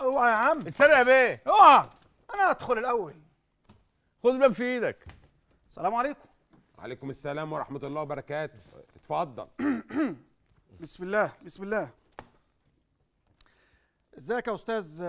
اوعى يا عم استنى يا بيه اوعى انا ادخل الاول خد الباب في ايدك السلام عليكم عليكم السلام ورحمه الله وبركاته اتفضل بسم الله بسم الله ازيك يا استاذ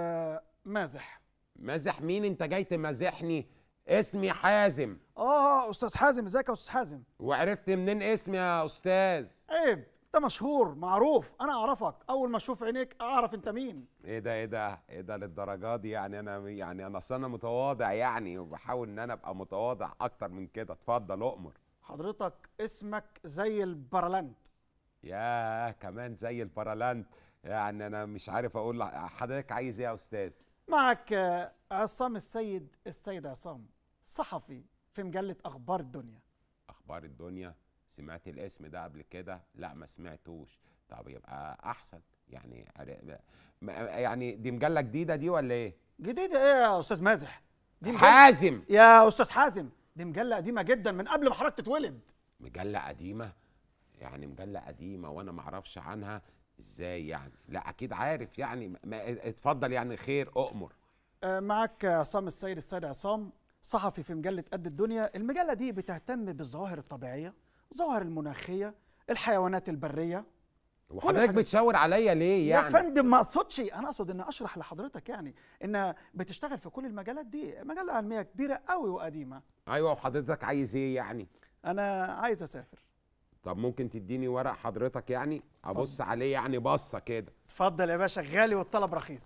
مازح مازح مين انت جاي تمازحني اسمي حازم اه استاذ حازم ازيك يا استاذ حازم وعرفت منين اسمي يا استاذ عيب انت مشهور معروف انا اعرفك اول ما اشوف عينيك اعرف انت مين ايه ده ايه ده ايه ده للدرجه دي يعني انا يعني انا اصل انا متواضع يعني وبحاول ان انا ابقى متواضع اكتر من كده اتفضل اؤمر حضرتك اسمك زي البرلنت ياه كمان زي البرلنت يعني انا مش عارف اقول حضرتك عايز ايه يا استاذ معك آه، عصام السيد السيد عصام صحفي في مجله اخبار الدنيا اخبار الدنيا سمعت الاسم ده قبل كده لا ما سمعتوش طب يبقى احسن يعني يعني دي مجله جديده دي ولا ايه جديده ايه يا استاذ مازح دي مجلة حازم يا استاذ حازم دي مجله قديمه جدا من قبل ما حضرتك تتولد مجله قديمه يعني مجله قديمه وانا ما اعرفش عنها ازاي يعني لا اكيد عارف يعني ما اتفضل يعني خير اؤمر آه، معاك معك عصام السيد السيد عصام صحفي في مجله قد الدنيا المجله دي بتهتم بالظواهر الطبيعيه ظواهر المناخيه الحيوانات البريه وحضرتك بتشاور عليا ليه يعني؟ يا فندم ما اقصدش انا اقصد ان اشرح لحضرتك يعني انها بتشتغل في كل المجالات دي مجله علميه كبيره قوي وقديمه ايوه وحضرتك عايز ايه يعني؟ انا عايز اسافر طب ممكن تديني ورق حضرتك يعني؟ ابص عليه يعني بصه كده اتفضل يا باشا غالي والطلب رخيص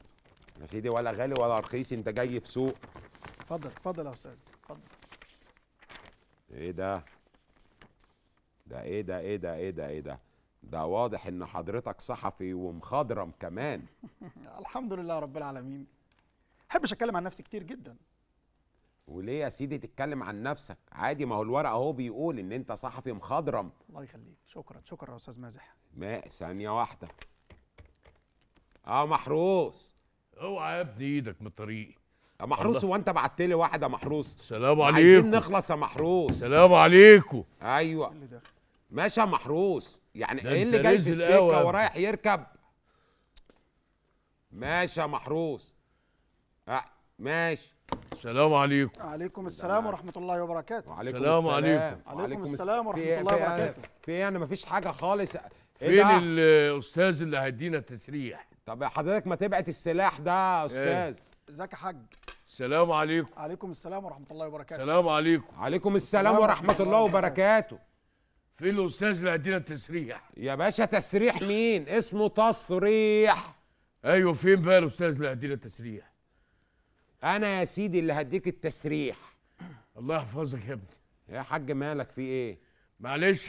يا سيدي ولا غالي ولا رخيص انت جاي في سوق اتفضل اتفضل يا استاذ اتفضل ايه ده؟ ده ايه ده ايه ده ايه ده ايه ده ده واضح ان حضرتك صحفي ومخضرم كمان الحمد لله رب العالمين بحبش اتكلم عن نفسي كتير جدا وليه يا سيدي تتكلم عن نفسك عادي ما هو الورق اهو بيقول ان انت صحفي مخضرم الله يخليك شكرا شكرا يا استاذ مازح ما ثانيه واحده اه محروس اوعى يا ابني ايدك من الطريق يا محروس هو انت بعت لي واحد يا محروس سلام عليكم عايزين نخلص يا محروس سلام عليكم ايوه إيه اللي داخل ماشى محروس يعني ايه اللي جاي في السكه ورايح يركب ماشى محروس أه ماشي السلام عليكم وعليكم السلام ورحمه الله وبركاته وعليكم السلام عليكم وعليكم السلام ورحمه الله إيه وبركاته في ايه انا مفيش حاجه خالص إيه فين الاستاذ اللي هيدينا التسريح طب حضرتك ما تبعت السلاح ده يا إيه؟ استاذ ازيك إيه؟ يا حاج السلام عليكم وعليكم السلام ورحمه الله وبركاته السلام عليكم وعليكم السلام ورحمه الله وبركاته في الاستاذ اللي هيدينا التسريح يا باشا تسريح مين اسمه تصريح ايوه فين بقى الاستاذ اللي هيدينا التسريح انا يا سيدي اللي هديك التسريح الله يحفظك يا ابني يا حاج مالك في ايه معلش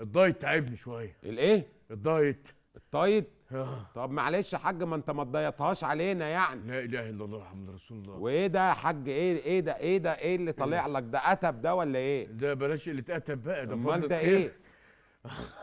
الدايت تعبني شويه الايه الدايت الدايت آه. طب معلش يا حاج ما انت ما تضيطهاش علينا يعني لا اله الا الله محمد رسول الله وايه ده يا حاج ايه ايه ده ايه ده ايه اللي طالع إيه؟ لك ده قتب ده ولا ايه ده بلاش اللي اتقتب بقى ده امال ده ايه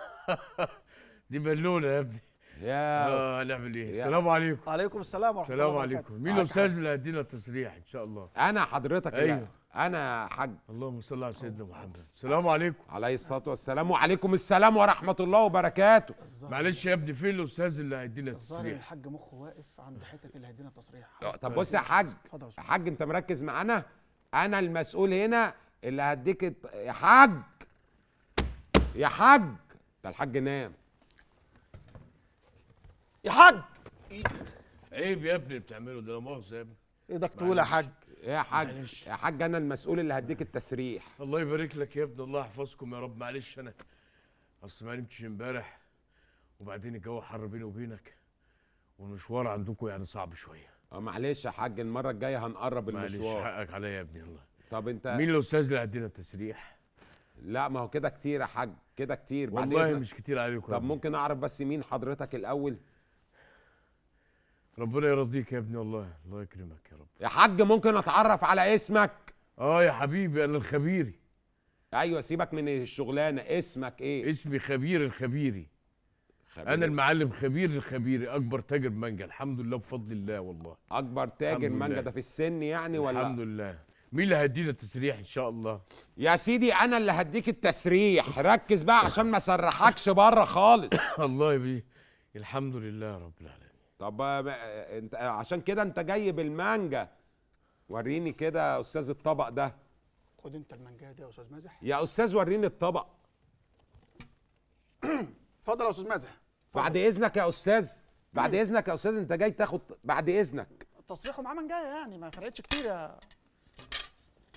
دي بالونه يا ابني يا اه نعمل ايه السلام عليكم وعليكم السلام ورحمه الله وبركاته السلام عليكم مين الاستاذ اللي هيدينا آه، التصريح ان شاء الله انا حضرتك ايوه يعني. انا حاج اللهم صل على سيدنا محمد السلام عليكم عليه الصلاه والسلام وعليكم السلام ورحمه الله وبركاته معلش يا ابني فين الاستاذ اللي هيدينا التصريح الحاج مخه واقف عند حته اللي هيدينا التصريح آه، طب بص يا حاج يا حاج انت مركز معانا انا المسؤول هنا اللي هديك الت... يا حاج يا حاج ده الحاج نام يا حاج عيب يا ابني بتعمله ده لا مؤاخذه يا ابني ده تقول يا حاج ايه يا حاج معلش. يا حاج انا المسؤول اللي هديك التسريح الله يبارك لك يا ابني الله يحفظكم يا رب معلش انا اصل ما نمتش امبارح وبعدين الجو حر بيني وبينك والمشوار عندكم يعني صعب شويه اه معلش يا حاج المره الجايه هنقرب المشوار معلش حقك عليا يا ابني الله طب انت مين الاستاذ اللي هدينا التسريح لا ما هو كده كتير يا حاج كده كتير والله مش كتير عليكم طب ممكن اعرف بس مين حضرتك الاول ربنا يرضيك يا ابني والله الله يكرمك يا رب يا حاج ممكن اتعرف على اسمك اه يا حبيبي انا الخبيري ايوه سيبك من الشغلانه اسمك ايه اسمي خبير الخبيري خبير. انا إيه؟ المعلم خبير الخبيري اكبر تاجر مانجا الحمد لله بفضل الله والله اكبر تاجر مانجا ده في السن يعني ولا الحمد لله مين اللي هيدينا التسريح ان شاء الله يا سيدي انا اللي هديك التسريح ركز بقى عشان ما اسرحكش بره خالص الله يبي الحمد لله رب العالمين طب انت عشان كده انت جاي بالمانجا وريني كده يا استاذ الطبق ده خد انت المانجا دي يا استاذ مازح يا استاذ وريني الطبق اتفضل يا استاذ مازح بعد اذنك يا استاذ بعد اذنك يا استاذ انت جاي تاخد بعد اذنك تصريحه معاه منجايه يعني ما فرقتش كتير يا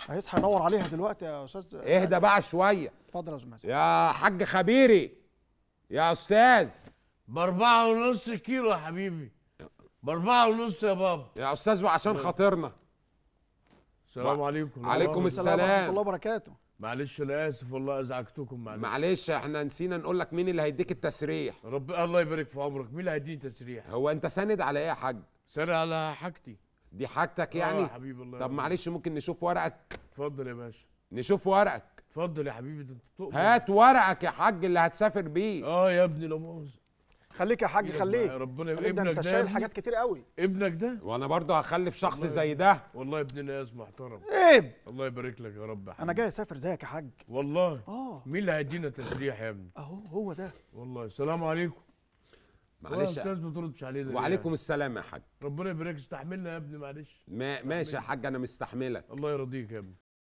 هيصحى يدور عليها دلوقتي يا استاذ اهدى بقى شويه اتفضل يا استاذ مازح يا حاج خبيري يا استاذ باربعة ونص كيلو يا حبيبي باربعة ونص يا بابا يا استاذ وعشان خاطرنا السلام عليكم عليكم السلام ورحمة الله وبركاته معلش انا اسف والله ازعجتكم معلش معلش احنا نسينا نقول لك مين اللي هيديك التسريح رب الله يبارك في عمرك مين اللي هيديني تسريح هو انت ساند على ايه يا حاج ساند على حاجتي دي حاجتك آه يعني اه حبيبي الله طب معلش ممكن نشوف ورقك اتفضل يا باشا نشوف ورقك اتفضل يا حبيبي ده انت هات ورقك يا حاج اللي هتسافر بيه اه يا ابني لا مؤاخذه خليك يا حاج إيه، خليك ربنا خليك ابنك ده انت شايل حاجات كتير قوي ابنك ده وانا برضه هخلف شخص زي ده والله ابن ناس محترم ايه الله يبارك لك يا رب حاجة. انا جاي اسافر زيك يا حاج والله اه مين اللي هيدينا تسريح يا ابني اهو هو ده والله السلام عليكم معلش يا استاذ ما تردش علينا وعليكم السلام يا حاج ربنا يبارك استحملنا يا ابني معلش ما ماشي يا حاج انا مستحملك الله يرضيك يا ابني